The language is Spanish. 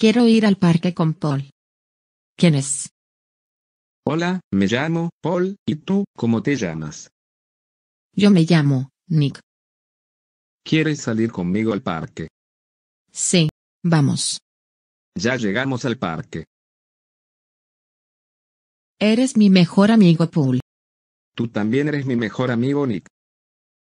Quiero ir al parque con Paul. ¿Quién es? Hola, me llamo Paul, ¿y tú cómo te llamas? Yo me llamo Nick. ¿Quieres salir conmigo al parque? Sí, vamos. Ya llegamos al parque. Eres mi mejor amigo, Paul. Tú también eres mi mejor amigo, Nick.